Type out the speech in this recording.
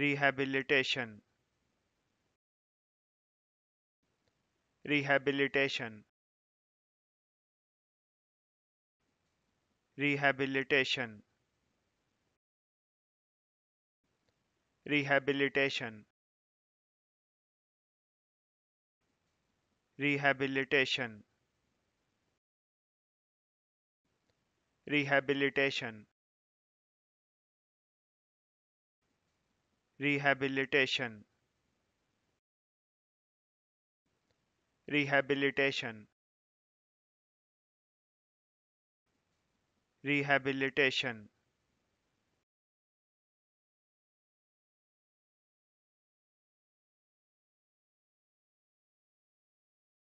rehabilitation rehabilitation rehabilitation rehabilitation rehabilitation rehabilitation rehabilitation rehabilitation rehabilitation